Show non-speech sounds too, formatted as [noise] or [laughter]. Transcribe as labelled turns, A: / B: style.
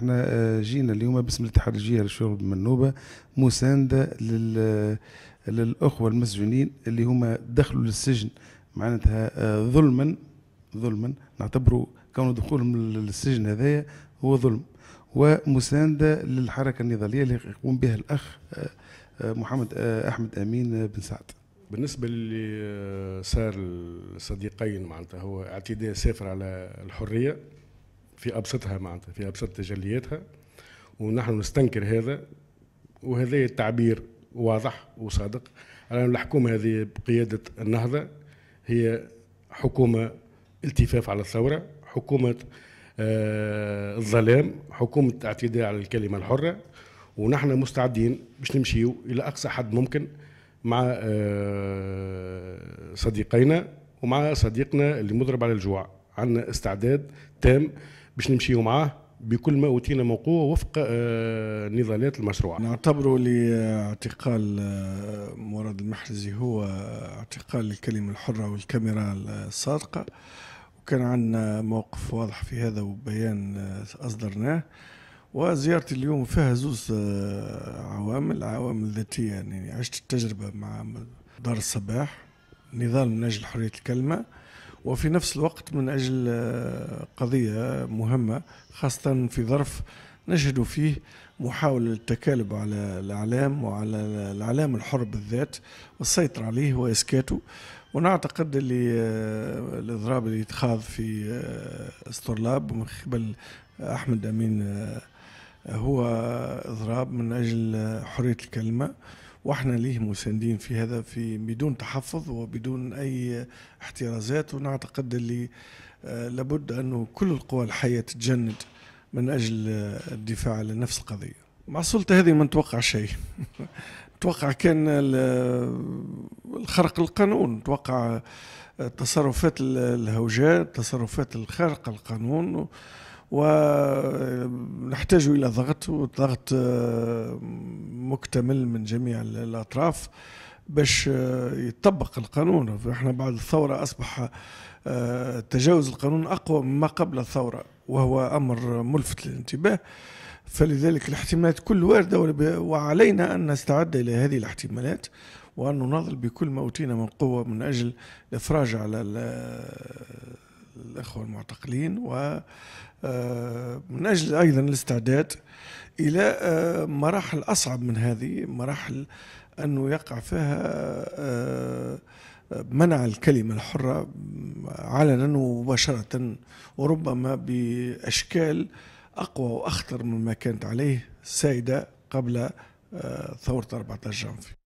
A: احنا آه، جينا اليوم باسم الاتحاد الجهه للشغل المنوبه مسانده لل آه، للاخوه المسجونين اللي هما دخلوا للسجن معناتها آه، ظلما ظلما نعتبروا كون دخولهم للسجن هذايا هو ظلم ومسانده للحركه النضاليه اللي يقوم بها الاخ محمد احمد امين بن سعد
B: بالنسبة للي صار الصديقين معناتها هو اعتداء سافر على الحرية في ابسطها معناتها في ابسط تجلياتها ونحن نستنكر هذا وهذا التعبير واضح وصادق على ان الحكومه هذه بقياده النهضه هي حكومه التفاف على الثوره حكومه آه الظلام حكومه اعتداء على الكلمه الحره ونحن مستعدين باش نمشيو الى اقصى حد ممكن مع آه صديقينا ومع صديقنا اللي مضرب على الجوع عندنا استعداد تام باش نمشيو معاه بكل ما اوتينا من قوه وفق آه، نضالات
C: المشروع. نعتبروا لاعتقال آه، آه، مراد المحرزي هو اعتقال الكلمه الحره والكاميرا الصادقه وكان عندنا موقف واضح في هذا وبيان اصدرناه وزيارتي اليوم فيها زوز عوامل عوامل ذاتيه يعني عشت التجربه مع دار الصباح نضال من اجل حريه الكلمه وفي نفس الوقت من أجل آه، قضية مهمة خاصة في ظرف نجد فيه محاولة التكالب على الإعلام وعلى الإعلام الحر بالذات والسيطرة عليه وإسكاته ونعتقد اللي آه، الإضراب اللي يتخاذ في آه، استرلاب من قبل أحمد أمين هو إضراب من أجل حرية الكلمة واحنا ليه مساندين في هذا في بدون تحفظ وبدون اي احترازات ونعتقد اللي آه، لابد انه كل القوى الحيه تتجند من اجل آه، الدفاع على نفس القضيه مع السلطه هذه ما نتوقع شيء [laughs] نتوقع كان آه، الخرق القانون نتوقع التصرفات الهوجاء التصرفات الخارقه القانون ونحتاج إلى ضغط وضغط آه، مكتمل من جميع الأطراف باش آه، يطبق القانون احنا بعد الثورة أصبح آه، تجاوز القانون أقوى مما قبل الثورة وهو أمر ملفت للانتباه فلذلك الاحتمالات كل واردة وعلينا أن نستعد إلى هذه الاحتمالات وأن نناضل بكل ما أوتينا من قوة من أجل الإفراج على الأخوة المعتقلين و آه، من أجل أيضا الاستعداد إلى آه، مراحل أصعب من هذه مراحل أنه يقع فيها آه، منع الكلمة الحرة علنا ومباشرة وربما بأشكال أقوى وأخطر مما كانت عليه سائدة قبل ثورة 14 جانفي